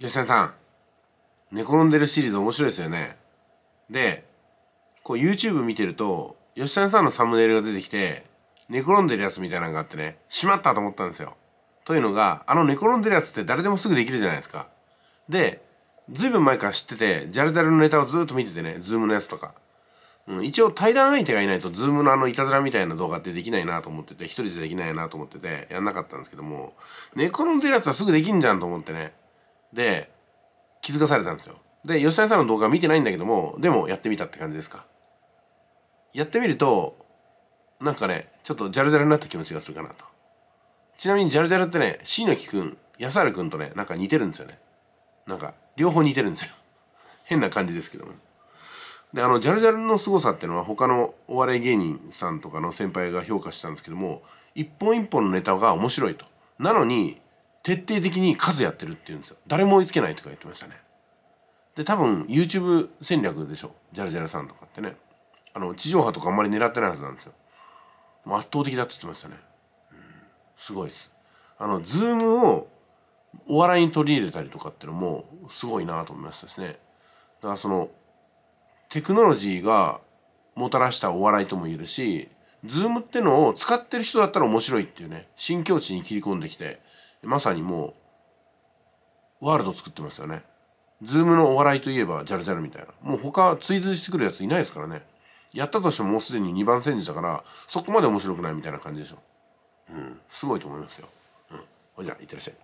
吉田さん寝転んでるシリーズ面白いですよねでこう YouTube 見てると吉田さんのサムネイルが出てきて寝転んでるやつみたいなのがあってねしまったと思ったんですよというのがあの寝転んでるやつって誰でもすぐできるじゃないですかでずいぶん前から知っててジャルジャルのネタをずっと見ててねズームのやつとか、うん、一応対談相手がいないとズームのあのいたずらみたいな動画ってできないなと思ってて一人じゃできないなと思っててやんなかったんですけども寝転んでるやつはすぐできんじゃんと思ってねで気づかされたんですよで吉田さんの動画見てないんだけどもでもやってみたって感じですかやってみるとなんかねちょっとジャルジャルになった気持ちがするかなとちなみにジャルジャルってね椎名木くん安原くんとねなんか似てるんですよねなんか両方似てるんですよ 変な感じですけどもであのジャルジャルの凄さっていうのは他のお笑い芸人さんとかの先輩が評価したんですけども一本一本のネタが面白いとなのに徹底的に数やってるって言うんですよ誰も追いつけないとか言ってましたねで多分 YouTube 戦略でしょジャラジャラさんとかってねあの地上波とかあんまり狙ってないはずなんですよ圧倒的だって言ってましたね、うん、すごいですあのズームをお笑いに取り入れたりとかっていうのもすごいなと思いましたしねだからそのテクノロジーがもたらしたお笑いとも言えるしズームってのを使ってる人だったら面白いっていうね新境地に切り込んできてまさにもうワールド作ってますよねズームのお笑いといえばジャルジャルみたいなもう他追随してくるやついないですからねやったとしてももうすでに2番戦時だからそこまで面白くないみたいな感じでしょうんすごいと思いますようんじゃあいってらっしゃい